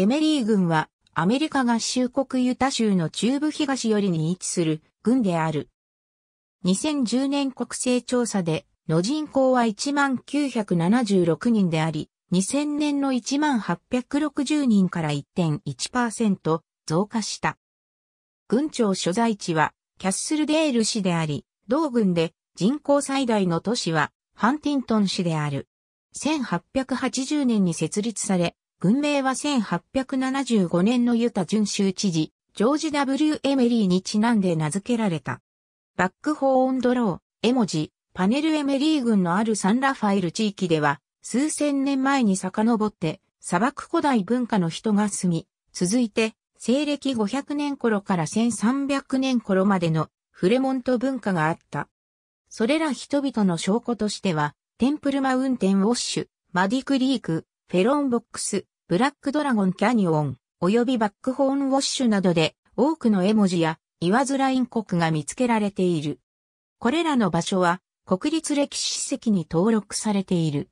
エメリー軍はアメリカ合衆国ユタ州の中部東寄りに位置する軍である。2010年国勢調査での人口は1976人であり、2000年の1860人から1.1%増加した。軍庁所在地はキャッスルデール市であり、同軍で人口最大の都市はハンティントン市である。1880年に設立され、軍名は1875年のユタ巡州知事、ジョージ W. エメリーにちなんで名付けられた。バックホーンドロー、絵文字、パネルエメリー軍のあるサンラファエル地域では、数千年前に遡って、砂漠古代文化の人が住み、続いて、西暦500年頃から1300年頃までのフレモント文化があった。それら人々の証拠としては、テンプルマウンテンウォッシュ、マディクリーク、フェロンボックス、ブラックドラゴンキャニオン、及びバックホーンウォッシュなどで多くの絵文字や言わずライン国が見つけられている。これらの場所は国立歴史史跡に登録されている。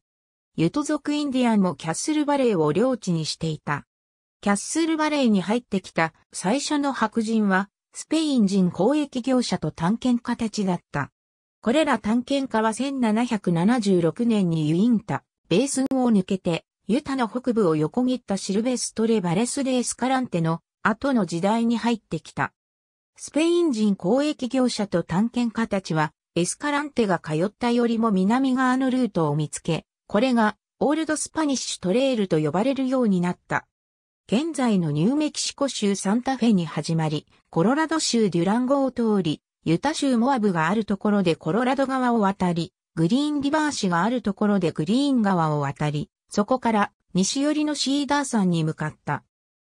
ユト族インディアンもキャッスルバレーを領地にしていた。キャッスルバレーに入ってきた最初の白人はスペイン人交易業者と探検家たちだった。これら探検家は1776年にユインタ、ベースンを抜けてユタの北部を横切ったシルベストレ・バレスデ・エスカランテの後の時代に入ってきた。スペイン人交易業者と探検家たちは、エスカランテが通ったよりも南側のルートを見つけ、これがオールドスパニッシュトレールと呼ばれるようになった。現在のニューメキシコ州サンタフェに始まり、コロラド州デュランゴを通り、ユタ州モアブがあるところでコロラド川を渡り、グリーンリバー市があるところでグリーン川を渡り、そこから西寄りのシーダー山に向かった。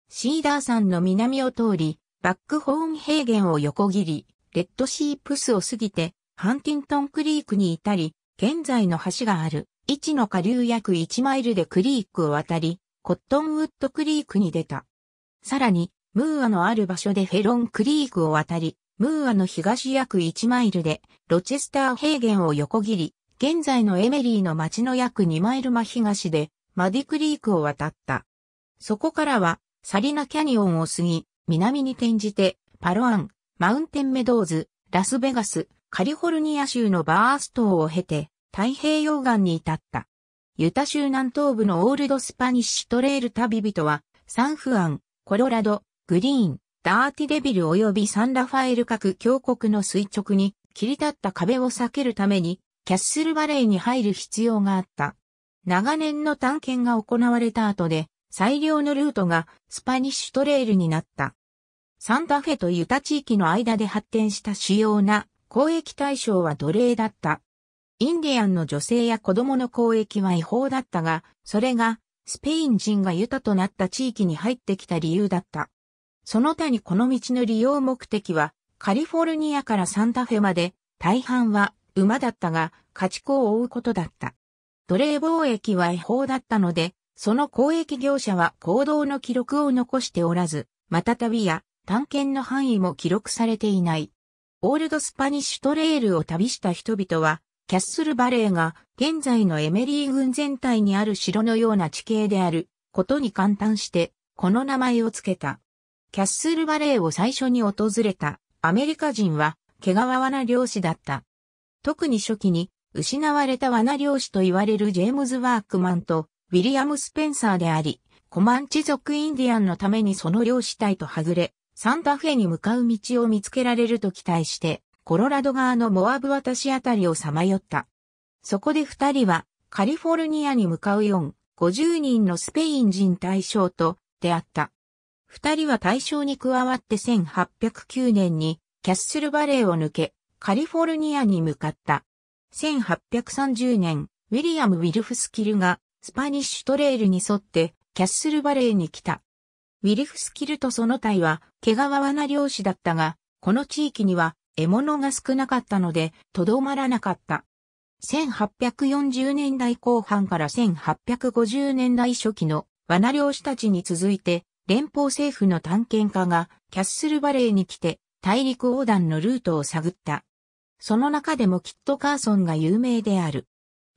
シーダー山の南を通り、バックホーン平原を横切り、レッドシープスを過ぎて、ハンティントンクリークに至り、現在の橋がある、置の下流約1マイルでクリークを渡り、コットンウッドクリークに出た。さらに、ムーアのある場所でフェロンクリークを渡り、ムーアの東約1マイルで、ロチェスター平原を横切り、現在のエメリーの町の約2マイル間東で、マディクリークを渡った。そこからは、サリナキャニオンを過ぎ、南に転じて、パロアン、マウンテンメドーズ、ラスベガス、カリフォルニア州のバース島を経て、太平洋岸に至った。ユタ州南東部のオールドスパニッシュトレール旅人は、サンフアン、コロラド、グリーン、ダーティデビル及びサンラファエル各峡谷の垂直に切り立った壁を避けるためにキャッスルバレーに入る必要があった。長年の探検が行われた後で、最良のルートがスパニッシュトレイルになった。サンタフェとユタ地域の間で発展した主要な交易対象は奴隷だった。インディアンの女性や子供の交易は違法だったが、それがスペイン人がユタとなった地域に入ってきた理由だった。その他にこの道の利用目的は、カリフォルニアからサンタフェまで、大半は馬だったが、家畜を追うことだった。奴隷貿易は違法だったので、その交易業者は行動の記録を残しておらず、また旅や探検の範囲も記録されていない。オールドスパニッシュトレイルを旅した人々は、キャッスルバレーが現在のエメリー軍全体にある城のような地形であることに感嘆して、この名前を付けた。キャッスルバレーを最初に訪れたアメリカ人は、毛皮な漁師だった。特に初期に、失われた罠漁師と言われるジェームズ・ワークマンと、ウィリアム・スペンサーであり、コマンチ族インディアンのためにその漁師隊とはぐれ、サンタフェに向かう道を見つけられると期待して、コロラド側のモアブ渡しあたりをさまよった。そこで二人は、カリフォルニアに向かう4、50人のスペイン人大将と出会った。二人は大将に加わって1809年にキャッスルバレーを抜け、カリフォルニアに向かった。1830年、ウィリアム・ウィルフスキルがスパニッシュトレイルに沿ってキャッスルバレーに来た。ウィルフスキルとその隊は毛皮罠漁師だったが、この地域には獲物が少なかったので、とどまらなかった。1840年代後半から1850年代初期の罠漁師たちに続いて、連邦政府の探検家がキャッスルバレーに来て大陸横断のルートを探った。その中でもキット・カーソンが有名である。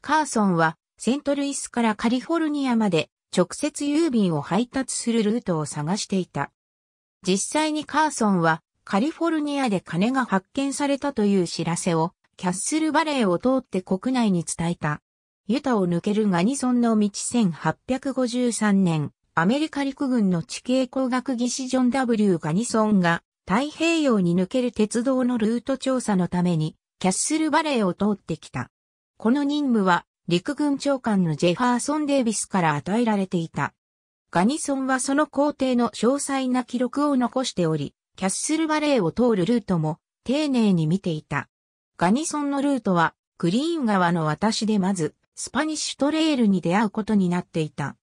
カーソンはセントルイスからカリフォルニアまで直接郵便を配達するルートを探していた。実際にカーソンはカリフォルニアで金が発見されたという知らせをキャッスルバレーを通って国内に伝えた。ユタを抜けるガニソンの道1853年、アメリカ陸軍の地形工学技師ジョン W. ガニソンが太平洋に抜ける鉄道のルート調査のために、キャッスルバレーを通ってきた。この任務は、陸軍長官のジェファーソン・デイビスから与えられていた。ガニソンはその工程の詳細な記録を残しており、キャッスルバレーを通るルートも丁寧に見ていた。ガニソンのルートは、グリーン川の私でまず、スパニッシュトレールに出会うことになっていた。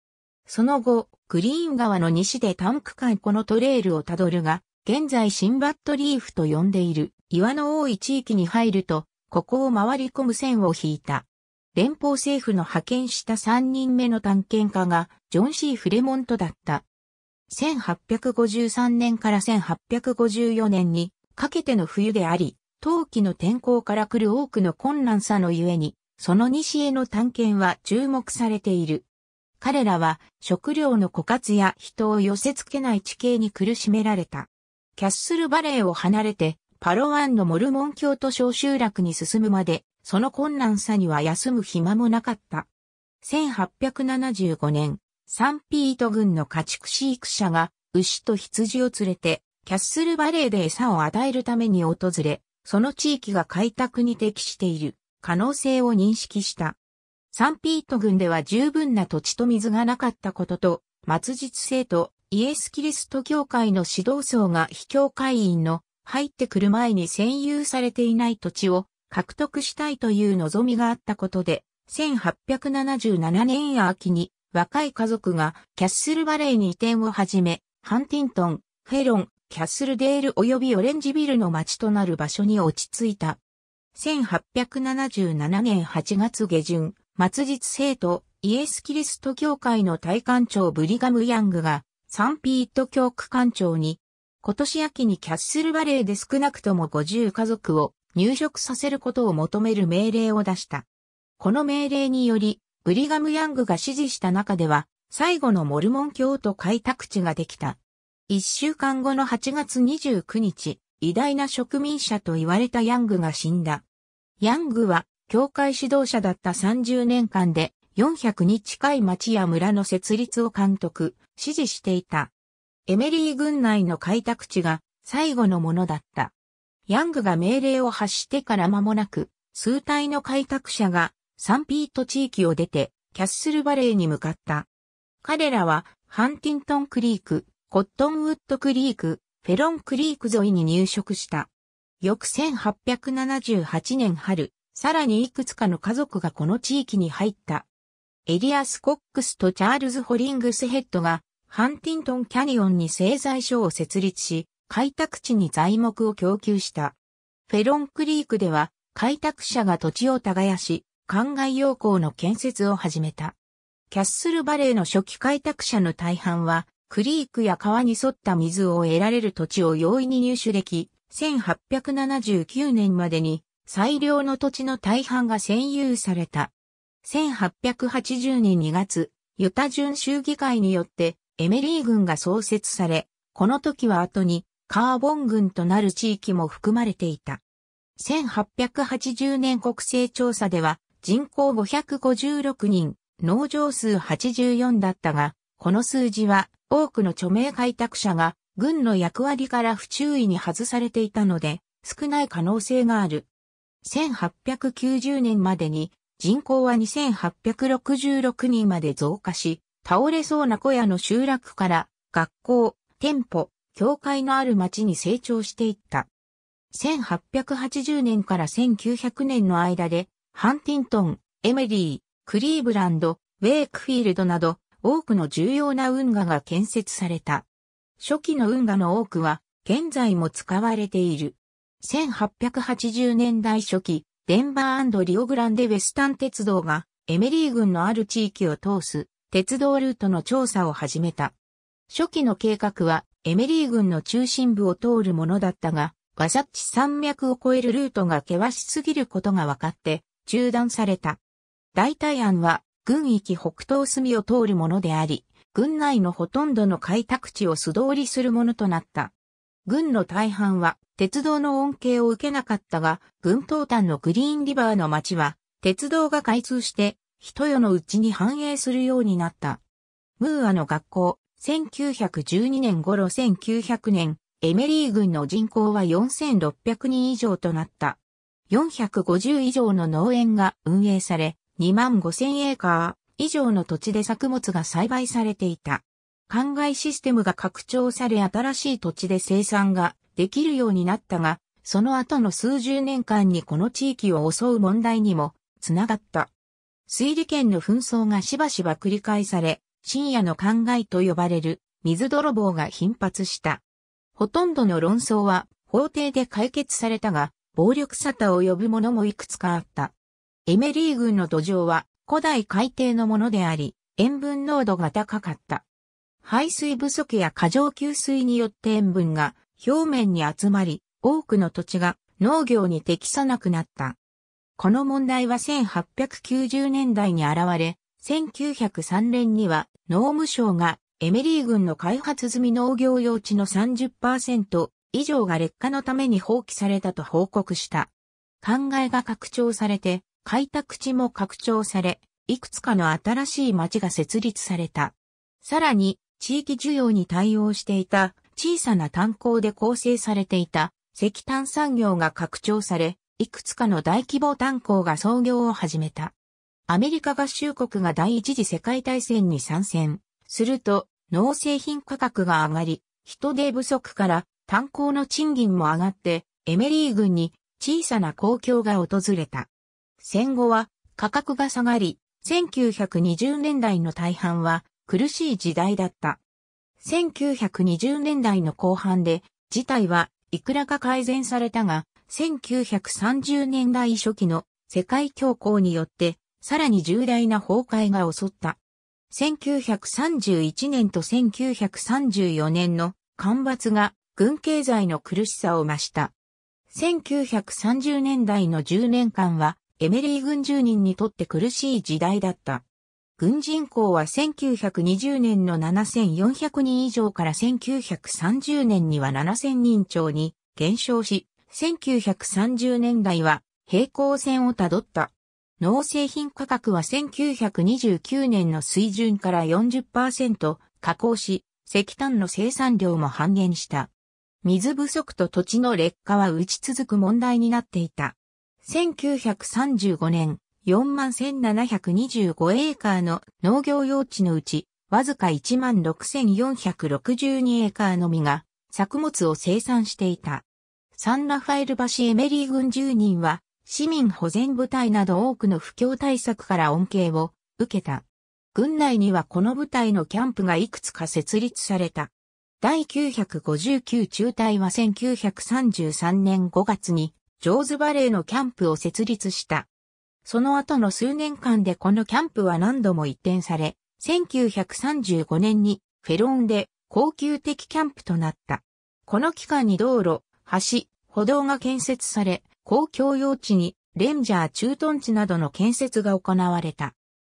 その後、グリーン川の西でタンク海このトレールをたどるが、現在新バットリーフと呼んでいる岩の多い地域に入ると、ここを回り込む線を引いた。連邦政府の派遣した3人目の探検家がジョン・シー・フレモントだった。1853年から1854年にかけての冬であり、冬季の天候から来る多くの困難さのゆえに、その西への探検は注目されている。彼らは食料の枯渇や人を寄せ付けない地形に苦しめられた。キャッスルバレーを離れて、パロワンのモルモン教徒小集落に進むまで、その困難さには休む暇もなかった。1875年、サンピート軍の家畜飼育者が牛と羊を連れてキャッスルバレーで餌を与えるために訪れ、その地域が開拓に適している可能性を認識した。サンピート郡では十分な土地と水がなかったことと、末日性とイエス・キリスト教会の指導層が非教会員の入ってくる前に占有されていない土地を獲得したいという望みがあったことで、1877年秋に若い家族がキャッスルバレーに移転を始め、ハンティントン、フェロン、キャッスルデール及びオレンジビルの町となる場所に落ち着いた。1877年8月下旬、末日生徒、イエス・キリスト教会の大官長ブリガム・ヤングが、サンピート教区官庁に、今年秋にキャッスルバレーで少なくとも50家族を入植させることを求める命令を出した。この命令により、ブリガム・ヤングが支持した中では、最後のモルモン教徒開拓地ができた。一週間後の8月29日、偉大な植民者と言われたヤングが死んだ。ヤングは、教会指導者だった30年間で、400に近い町や村の設立を監督、指示していた。エメリー軍内の開拓地が最後のものだった。ヤングが命令を発してから間もなく、数体の開拓者がサンピート地域を出て、キャッスルバレーに向かった。彼らは、ハンティントンクリーク、コットンウッドクリーク、フェロンクリーク沿いに入植した。翌1878年春、さらにいくつかの家族がこの地域に入った。エリアス・コックスとチャールズ・ホリングスヘッドが、ハンティントン・キャニオンに製材所を設立し、開拓地に材木を供給した。フェロンクリークでは、開拓者が土地を耕し、灌漑要項の建設を始めた。キャッスルバレーの初期開拓者の大半は、クリークや川に沿った水を得られる土地を容易に入手でき、1879年までに最良の土地の大半が占有された。1880年2月、ユタ準州議会によってエメリー軍が創設され、この時は後にカーボン軍となる地域も含まれていた。1880年国勢調査では人口556人、農場数84だったが、この数字は多くの著名開拓者が軍の役割から不注意に外されていたので少ない可能性がある。1890年までに人口は2866人まで増加し、倒れそうな小屋の集落から学校、店舗、教会のある町に成長していった。1880年から1900年の間で、ハンティントン、エメリー、クリーブランド、ウェイクフィールドなど、多くの重要な運河が建設された。初期の運河の多くは、現在も使われている。1880年代初期、デンバーリオグランデウェスタン鉄道がエメリー郡のある地域を通す鉄道ルートの調査を始めた。初期の計画はエメリー郡の中心部を通るものだったが、ガザッチ山脈を越えるルートが険しすぎることが分かって中断された。代替案は郡域北東隅を通るものであり、郡内のほとんどの開拓地を素通りするものとなった。軍の大半は鉄道の恩恵を受けなかったが、軍東端のグリーンリバーの町は、鉄道が開通して、人世のうちに繁栄するようになった。ムーアの学校、1912年頃1900年、エメリー軍の人口は4600人以上となった。450以上の農園が運営され、2万5000エーカー以上の土地で作物が栽培されていた。灌漑システムが拡張され新しい土地で生産ができるようになったが、その後の数十年間にこの地域を襲う問題にもつながった。水利権の紛争がしばしば繰り返され、深夜の灌漑と呼ばれる水泥棒が頻発した。ほとんどの論争は法廷で解決されたが、暴力沙汰を呼ぶものもいくつかあった。エメリー軍の土壌は古代海底のものであり、塩分濃度が高かった。排水不足や過剰給水によって塩分が表面に集まり、多くの土地が農業に適さなくなった。この問題は1890年代に現れ、1903年には農務省がエメリー郡の開発済み農業用地の30%以上が劣化のために放棄されたと報告した。考えが拡張されて、開拓地も拡張され、いくつかの新しい町が設立された。さらに、地域需要に対応していた小さな炭鉱で構成されていた石炭産業が拡張され、いくつかの大規模炭鉱が創業を始めた。アメリカ合衆国が第一次世界大戦に参戦。すると、農製品価格が上がり、人手不足から炭鉱の賃金も上がって、エメリー軍に小さな公共が訪れた。戦後は価格が下がり、1920年代の大半は苦しい時代だった。1920年代の後半で、事態はいくらか改善されたが、1930年代初期の世界恐慌によって、さらに重大な崩壊が襲った。1931年と1934年の干ばつが軍経済の苦しさを増した。1930年代の10年間はエメリー軍住人にとって苦しい時代だった。軍人口は1920年の7400人以上から1930年には7000人超に減少し、1930年代は平行線をたどった。農製品価格は1929年の水準から40%下降し、石炭の生産量も半減した。水不足と土地の劣化は打ち続く問題になっていた。1935年、41,725エーカーの農業用地のうち、わずか16,462エーカーのみが作物を生産していた。サンラファエル橋エメリー軍住人は、市民保全部隊など多くの不況対策から恩恵を受けた。軍内にはこの部隊のキャンプがいくつか設立された。第959中隊は1933年5月にジョーズバレーのキャンプを設立した。その後の数年間でこのキャンプは何度も移転され、1935年にフェロンで高級的キャンプとなった。この期間に道路、橋、歩道が建設され、公共用地にレンジャー駐屯地などの建設が行われた。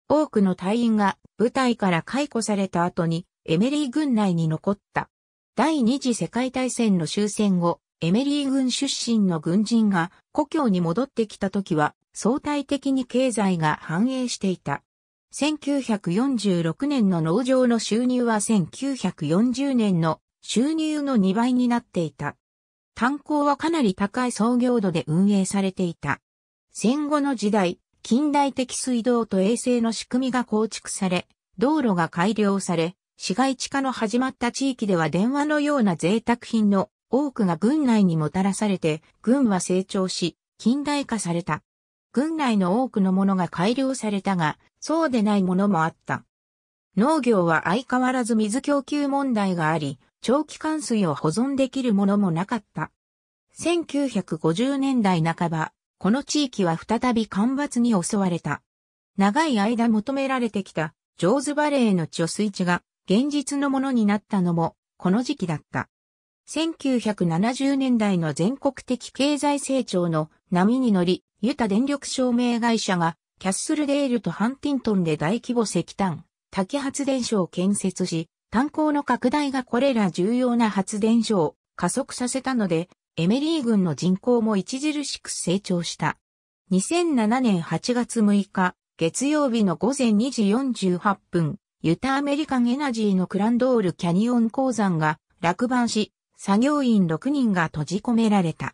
多くの隊員が部隊から解雇された後にエメリー軍内に残った。第二次世界大戦の終戦後、エメリー軍出身の軍人が故郷に戻ってきた時は相対的に経済が繁栄していた。1946年の農場の収入は1940年の収入の2倍になっていた。炭鉱はかなり高い創業度で運営されていた。戦後の時代、近代的水道と衛星の仕組みが構築され、道路が改良され、市街地化の始まった地域では電話のような贅沢品の多くが軍内にもたらされて、軍は成長し、近代化された。軍内の多くのものが改良されたが、そうでないものもあった。農業は相変わらず水供給問題があり、長期間水を保存できるものもなかった。1950年代半ば、この地域は再び干ばつに襲われた。長い間求められてきた、ジョーズバレーの貯水池が現実のものになったのも、この時期だった。1970年代の全国的経済成長の波に乗り、ユタ電力証明会社が、キャッスルデールとハンティントンで大規模石炭、多発電所を建設し、炭鉱の拡大がこれら重要な発電所を加速させたので、エメリー軍の人口も著しく成長した。2007年8月6日、月曜日の午前2時48分、ユタアメリカンエナジーのクランドールキャニオン鉱山が落盤し、作業員6人が閉じ込められた。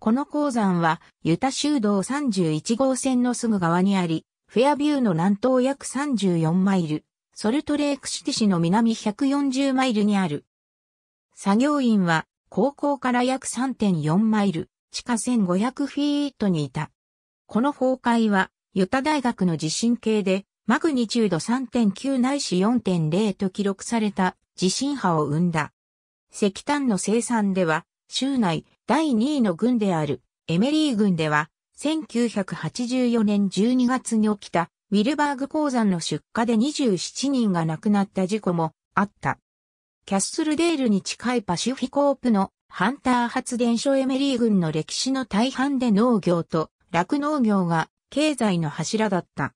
この鉱山は、ユタ州道31号線のすぐ側にあり、フェアビューの南東約34マイル、ソルトレークシティ市の南140マイルにある。作業員は、高校から約3.4マイル、地下1500フィートにいた。この崩壊は、ユタ大学の地震計で、マグニチュード3.9ないし4.0と記録された地震波を生んだ。石炭の生産では、州内第2位の軍であるエメリー軍では、1984年12月に起きたウィルバーグ鉱山の出火で27人が亡くなった事故もあった。キャッスルデールに近いパシフィコープのハンター発電所エメリー軍の歴史の大半で農業と落農業が経済の柱だった。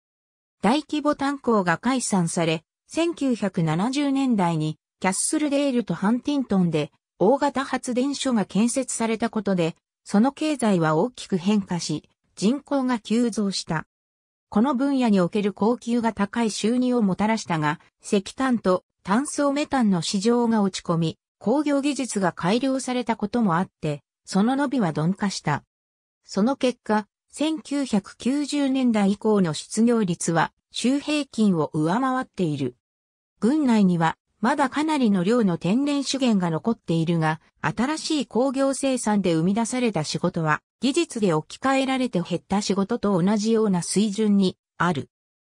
大規模炭鉱が解散され、1970年代にキャッスルデールとハンティントンで大型発電所が建設されたことで、その経済は大きく変化し、人口が急増した。この分野における高級が高い収入をもたらしたが、石炭と炭素メタンの市場が落ち込み、工業技術が改良されたこともあって、その伸びは鈍化した。その結果、1990年代以降の失業率は、周平均を上回っている。軍内にはまだかなりの量の天然資源が残っているが、新しい工業生産で生み出された仕事は、技術で置き換えられて減った仕事と同じような水準にある。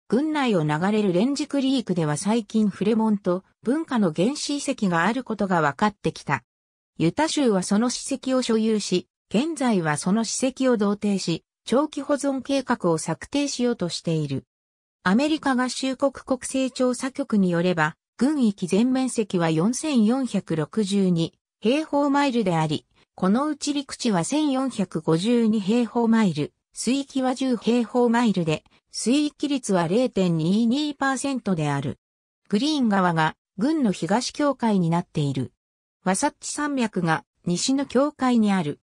軍内を流れるレンジクリークでは最近フレモンと文化の原始遺跡があることが分かってきた。ユタ州はその史跡を所有し、現在はその史跡を同定し、長期保存計画を策定しようとしている。アメリカ合衆国国勢調査局によれば、軍域全面積は4462平方マイルであり、このうち陸地は1452平方マイル、水域は10平方マイルで、水域率は0.22%である。グリーン川が軍の東境界になっている。ワサッチ山脈が西の境界にある。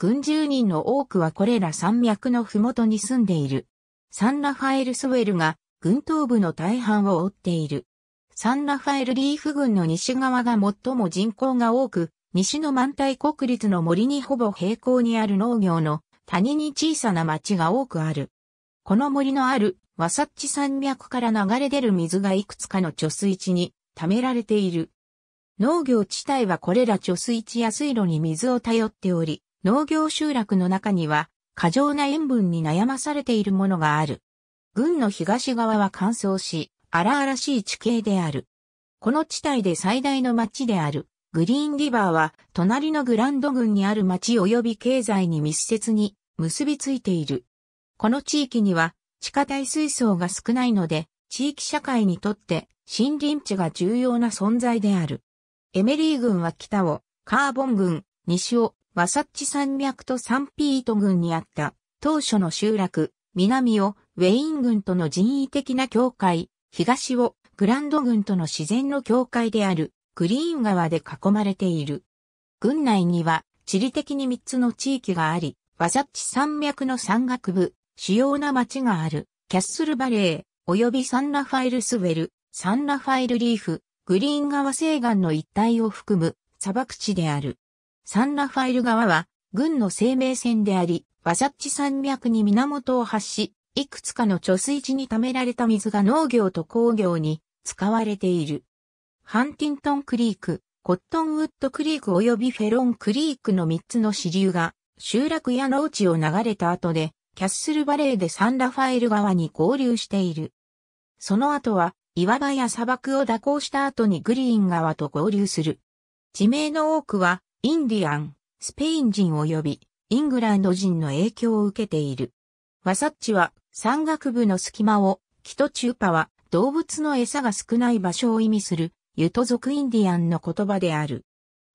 軍住人の多くはこれら山脈のふもとに住んでいる。サンラファエル・ソウェルが軍東部の大半を追っている。サンラファエルリーフ群の西側が最も人口が多く、西の満帯国立の森にほぼ平行にある農業の谷に小さな町が多くある。この森のあるワサッチ山脈から流れ出る水がいくつかの貯水池に貯められている。農業地帯はこれら貯水池や水路に水を頼っており、農業集落の中には過剰な塩分に悩まされているものがある。群の東側は乾燥し、荒々しい地形である。この地帯で最大の町である、グリーンリバーは、隣のグランド郡にある町及び経済に密接に結びついている。この地域には、地下大水槽が少ないので、地域社会にとって森林地が重要な存在である。エメリー郡は北を、カーボン郡、西を、ワサッチ山脈とサンピート郡にあった、当初の集落、南を、ウェイン郡との人為的な境界、東をグランド軍との自然の境界であるグリーン川で囲まれている。軍内には地理的に3つの地域があり、ワザッチ山脈の山岳部、主要な町がある、キャッスルバレー、及びサンラファイルスウェル、サンラファイルリーフ、グリーン川西岸の一帯を含む砂漠地である。サンラファイル川は、軍の生命線であり、ワザッチ山脈に源を発し、いくつかの貯水池に貯められた水が農業と工業に使われている。ハンティントンクリーク、コットンウッドクリーク及びフェロンクリークの3つの支流が集落や農地を流れた後でキャッスルバレーでサンラファエル川に合流している。その後は岩場や砂漠を蛇行した後にグリーン川と合流する。地名の多くはインディアン、スペイン人及びイングランド人の影響を受けている。ワサッチは山岳部の隙間を、キトチューパは動物の餌が少ない場所を意味する、ユト族インディアンの言葉である。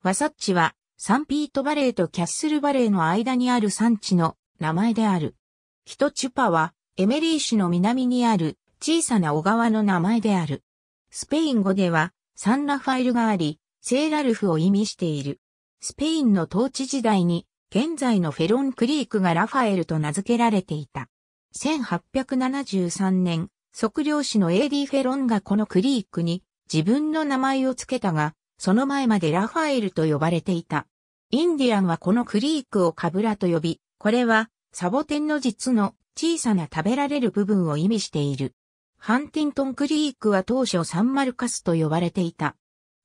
ワサッチは、サンピートバレーとキャッスルバレーの間にある産地の名前である。キトチュパは、エメリー市の南にある小さな小川の名前である。スペイン語では、サンラファイルがあり、セーラルフを意味している。スペインの統治時代に、現在のフェロンクリークがラファエルと名付けられていた。1873年、測量士の AD フェロンがこのクリークに自分の名前を付けたが、その前までラファエルと呼ばれていた。インディアンはこのクリークをカブラと呼び、これはサボテンの実の小さな食べられる部分を意味している。ハンティントンクリークは当初サンマルカスと呼ばれていた。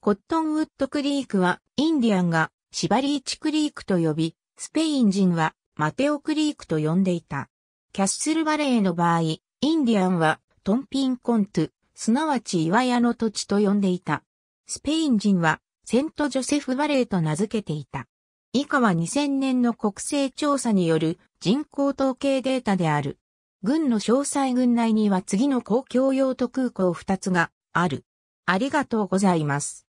コットンウッドクリークはインディアンがシバリーチクリークと呼び、スペイン人はマテオクリークと呼んでいた。キャッスルバレーの場合、インディアンはトンピンコントすなわち岩屋の土地と呼んでいた。スペイン人はセントジョセフバレーと名付けていた。以下は2000年の国勢調査による人口統計データである。軍の詳細軍内には次の公共用途空港2つがある。ありがとうございます。